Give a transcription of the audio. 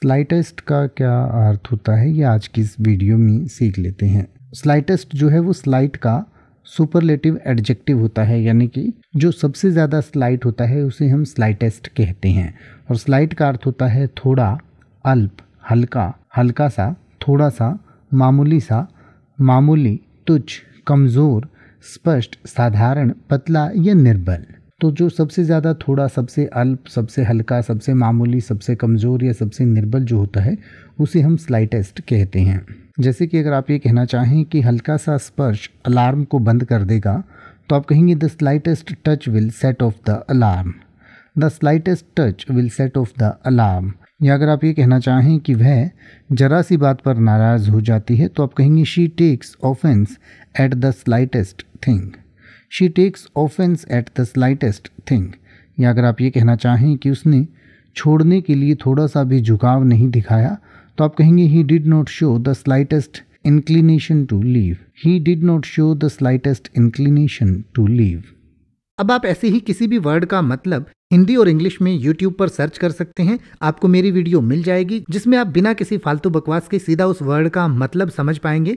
slightest का क्या अर्थ होता है ये आज की इस वीडियो में सीख लेते हैं स्लाइटेस्ट जो है वो स्लाइट का सुपरलेटिव एडजेक्टिव होता है यानी कि जो सबसे ज़्यादा स्लाइट होता है उसे हम स्लाइटेस्ट कहते हैं और स्लाइट का अर्थ होता है थोड़ा अल्प हल्का हल्का सा थोड़ा सा मामूली सा मामूली तुच्छ कमज़ोर स्पष्ट साधारण पतला या निर्बल तो जो सबसे ज़्यादा थोड़ा सबसे अल्प सबसे हल्का सबसे मामूली सबसे कमज़ोर या सबसे निर्बल जो होता है उसे हम स्लाइटेस्ट कहते हैं जैसे कि अगर आप ये कहना चाहें कि हल्का सा स्पर्श अलार्म को बंद कर देगा तो आप कहेंगे the slightest touch will set off the alarm the slightest touch will set off the alarm या अगर आप ये कहना चाहें कि वह जरा सी बात पर नाराज़ हो जाती है तो आप कहेंगे she takes offence at the slightest thing she takes offence at the slightest thing या अगर आप ये कहना चाहें कि उसने छोड़ने के लिए थोड़ा सा भी झुकाव नहीं दिखाया तो आप कहेंगे he did not show the slightest inclination to leave he did not show the slightest inclination to leave अब आप ऐसे ही किसी भी वर्ड का मतलब हिंदी और इंग्लिश में यूट्यूब पर सर्च कर सकते हैं आपको मेरी वीडियो मिल जाएगी जिसमें आप बिना किसी फालतू बकवास के सीधा उस वर्ड का मतलब समझ पाएंगे